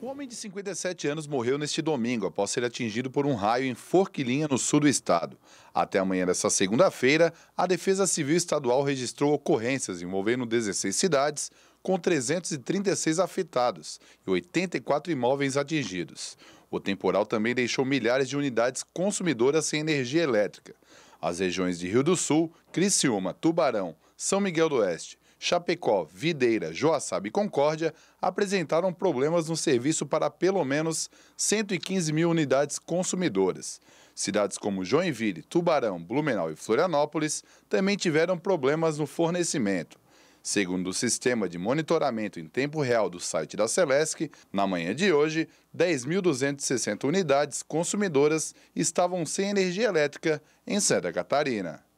O homem de 57 anos morreu neste domingo após ser atingido por um raio em Forquilinha, no sul do estado. Até amanhã desta segunda-feira, a Defesa Civil Estadual registrou ocorrências envolvendo 16 cidades, com 336 afetados e 84 imóveis atingidos. O temporal também deixou milhares de unidades consumidoras sem energia elétrica. As regiões de Rio do Sul, Criciúma, Tubarão, São Miguel do Oeste, Chapecó, Videira, Joaçaba e Concórdia apresentaram problemas no serviço para pelo menos 115 mil unidades consumidoras. Cidades como Joinville, Tubarão, Blumenau e Florianópolis também tiveram problemas no fornecimento. Segundo o sistema de monitoramento em tempo real do site da Celesc, na manhã de hoje, 10.260 unidades consumidoras estavam sem energia elétrica em Santa Catarina.